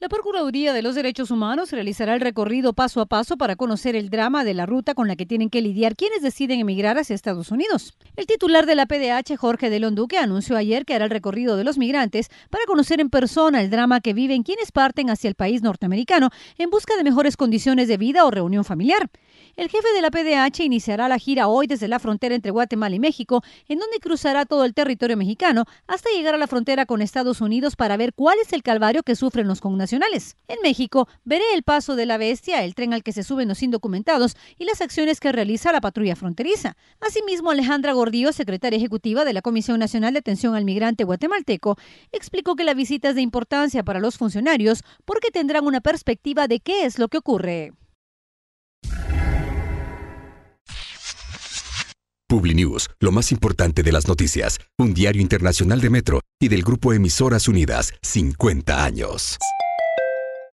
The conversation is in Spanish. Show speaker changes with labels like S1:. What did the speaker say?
S1: La Procuraduría de los Derechos Humanos realizará el recorrido paso a paso para conocer el drama de la ruta con la que tienen que lidiar quienes deciden emigrar hacia Estados Unidos. El titular de la PDH, Jorge de Londuque, anunció ayer que hará el recorrido de los migrantes para conocer en persona el drama que viven quienes parten hacia el país norteamericano en busca de mejores condiciones de vida o reunión familiar. El jefe de la PDH iniciará la gira hoy desde la frontera entre Guatemala y México, en donde cruzará todo el territorio mexicano hasta llegar a la frontera con Estados Unidos para ver cuál es el calvario que sufren los connacionales en México, veré el paso de la bestia, el tren al que se suben los indocumentados y las acciones que realiza la patrulla fronteriza. Asimismo, Alejandra Gordillo, secretaria ejecutiva de la Comisión Nacional de Atención al Migrante Guatemalteco, explicó que la visita es de importancia para los funcionarios porque tendrán una perspectiva de qué es lo que ocurre.
S2: PubliNews, lo más importante de las noticias, un diario internacional de Metro y del grupo Emisoras Unidas, 50 años.